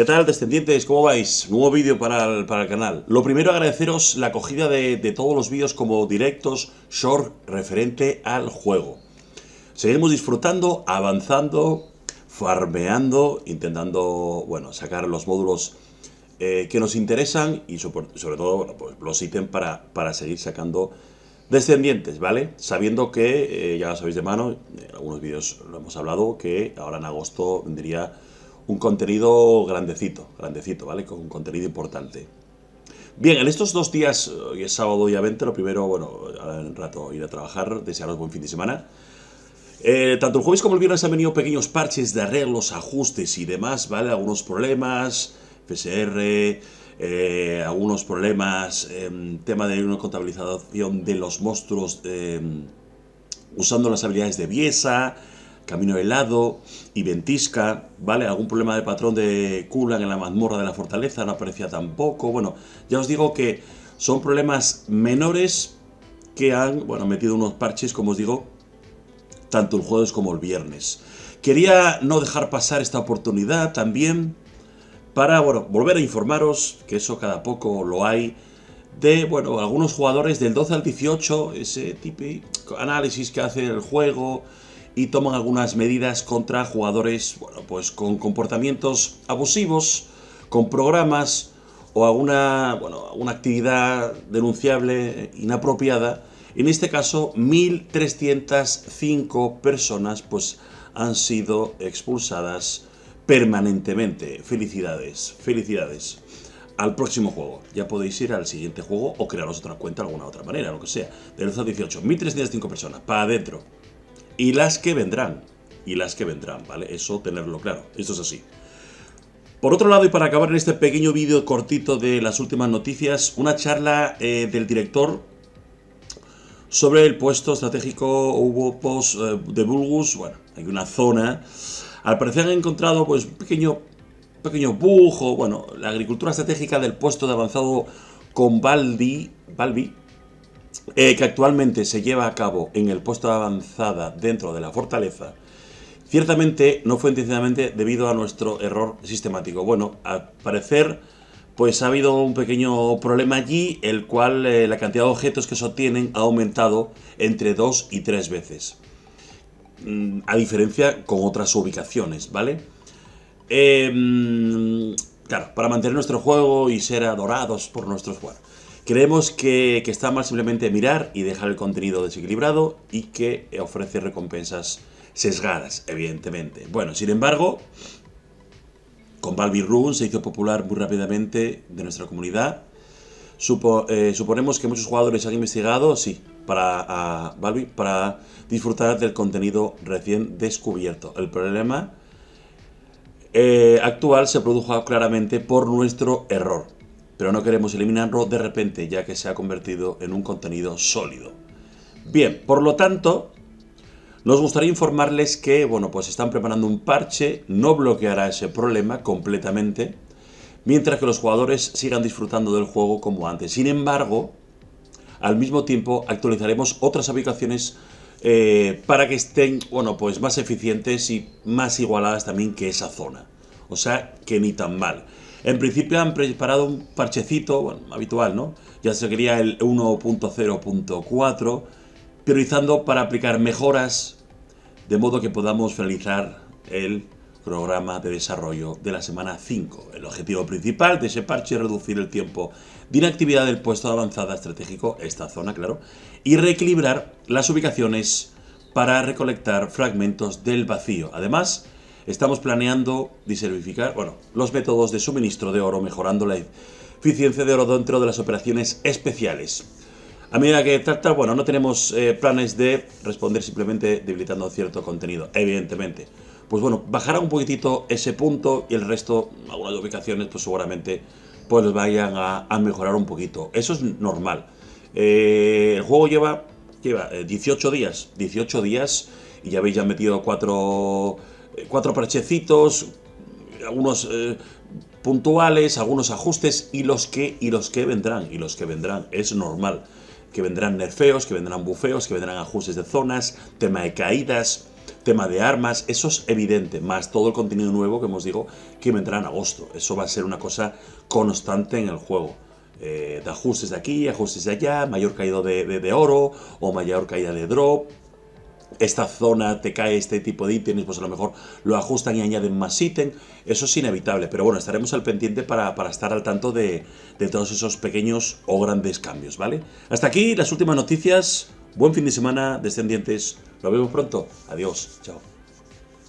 ¿Qué tal, descendientes? ¿Cómo vais? Nuevo vídeo para el, canal. Lo primero, agradeceros la acogida de, todos los vídeos como directos, short, referente al juego. Seguimos disfrutando, avanzando, farmeando, intentando, bueno, sacar los módulos eh, que nos interesan y sobre, todo, pues, los ítems para, para seguir sacando descendientes, ¿vale? Sabiendo que, eh, ya lo sabéis de mano, en algunos vídeos lo hemos hablado, que ahora en agosto vendría un contenido grandecito, grandecito, ¿vale? Con un contenido importante. Bien, en estos dos días, eh, hoy es sábado día 20, lo primero, bueno, ahora en rato ir a trabajar, desearos buen fin de semana. Eh, tanto el jueves como el viernes han venido pequeños parches de arreglos, ajustes y demás, ¿vale? Algunos problemas, FSR, eh, algunos problemas, em, tema de una contabilización de los monstruos em, usando las habilidades de Biesa, camino helado y ventisca, ¿vale? Algún problema de patrón de Kulan en la mazmorra de la fortaleza no aparecía tampoco. Bueno, ya os digo que son problemas menores que han, bueno, metido unos parches, como os digo, tanto el jueves como el viernes. Quería no dejar pasar esta oportunidad también para, bueno, volver a informaros, que eso cada poco lo hay, de, bueno, algunos jugadores del 12 al 18, ese tipo de análisis que hace el juego, y toman algunas medidas contra jugadores bueno, pues con comportamientos abusivos, con programas o alguna, bueno, actividad denunciable, inapropiada. En este caso, 1.305 personas pues, han sido expulsadas permanentemente. Felicidades, felicidades. Al próximo juego. Ya podéis ir al siguiente juego o crearos otra cuenta de alguna otra manera, lo que sea. De 18, 1.305 personas. Para adentro y las que vendrán. Y las que vendrán, ¿vale? Eso tenerlo claro. Esto es así. Por otro lado, y para acabar en este pequeño vídeo cortito de las últimas noticias, una charla eh, del director sobre el puesto estratégico hubo post eh, de Bulgus. Bueno, hay una zona. Al parecer han encontrado pues un pequeño, pequeño bujo. Bueno, la agricultura estratégica del puesto de avanzado con Baldi, Balbi eh, que actualmente se lleva a cabo en el puesto de avanzada dentro de la fortaleza, ciertamente no fue intencionalmente debido a nuestro error sistemático. Bueno, al parecer, pues ha habido un pequeño problema allí, el cual eh, la cantidad de objetos que se obtienen ha aumentado entre dos y tres veces. Mm, a diferencia con otras ubicaciones, ¿vale? Em, claro, para mantener nuestro juego y ser adorados por nuestros jugadores. Creemos que, está mal simplemente mirar y dejar el contenido desequilibrado y que ofrece recompensas sesgadas, evidentemente. Bueno, sin embargo, con Balbi Run se hizo popular muy rápidamente de nuestra comunidad. Eh, suponemos que muchos jugadores han investigado, sí, para para disfrutar del contenido recién descubierto. El problema eh, actual se produjo claramente por nuestro error pero no queremos eliminarlo de repente ya que se ha convertido en un contenido sólido. Bien, por lo tanto, nos gustaría informarles que, bueno, pues están preparando un parche, no bloqueará ese problema completamente, mientras que los jugadores sigan disfrutando del juego como antes. Sin embargo, al mismo tiempo actualizaremos otras aplicaciones eh, para que estén, bueno, pues más eficientes y más igualadas también que esa zona. O sea, que ni tan mal. En principio han preparado un parchecito bueno, habitual, ¿no? Ya se quería el 1.0.4, priorizando para aplicar mejoras, de modo que podamos finalizar el programa de desarrollo de la semana 5. El objetivo principal de ese parche es reducir el tiempo de inactividad del puesto de avanzada estratégico, esta zona, claro, y reequilibrar las ubicaciones para recolectar fragmentos del vacío. Además, Estamos planeando diservificar, bueno, los métodos de suministro de oro, mejorando la eficiencia de oro dentro de las operaciones especiales. A medida que trata, bueno, no tenemos eh, planes de responder simplemente debilitando cierto contenido, evidentemente. Pues bueno, bajará un poquitito ese punto y el resto, algunas ubicaciones, pues seguramente pues vayan a, mejorar un poquito. Eso es normal. Eh, el juego lleva, lleva 18 eh, días, 18 días y ya habéis ya metido cuatro cuatro parchecitos, algunos eh, puntuales, algunos ajustes y los que y los que vendrán y los que vendrán es normal que vendrán nerfeos, que vendrán bufeos, que vendrán ajustes de zonas, tema de caídas, tema de armas, eso es evidente, más todo el contenido nuevo que hemos digo que vendrá en agosto. Eso va a ser una cosa constante en el juego. Eh, de ajustes de aquí, ajustes de allá, mayor caída de oro o mayor caída de drop, esta zona te cae este tipo de ítems, pues a lo mejor lo ajustan y añaden más ítems, Eso es inevitable, pero bueno, estaremos al pendiente para, para estar al tanto de, de, todos esos pequeños o grandes cambios, ¿vale? Hasta aquí las últimas noticias. Buen fin de semana, descendientes. Nos vemos pronto. Adiós. Chao.